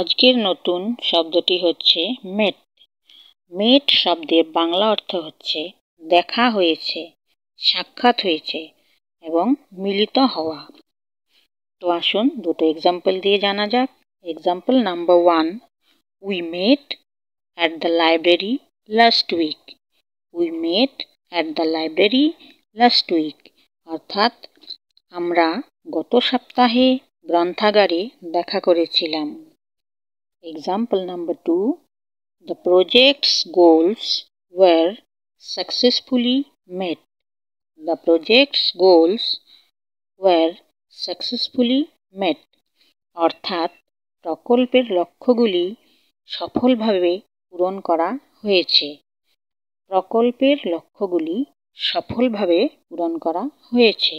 আজকের নতুন শব্দটি হচ্ছে মেট মেট শব্দের বাংলা অর্থ হচ্ছে দেখা হয়েছে সাক্ষাৎ হয়েছে এবং মিলিত হওয়া তো আসুন দুটো এক্সাম্পল দিয়ে জানা যাক example number one we met at the library last week we met at the library last week অর্থাৎ আমরা গত সপ্তাহে গ্রন্থাগারে দেখা করেছিলাম Example number two The project's goals were successfully met. The project's goals were successfully met অর্থাৎ প্রকল্পের লক্ষ্যগুলি সফলভাবে পূরণ করা হয়েছে প্রকল্পের লক্ষ্যগুলি সফলভাবে পূরণ করা হয়েছে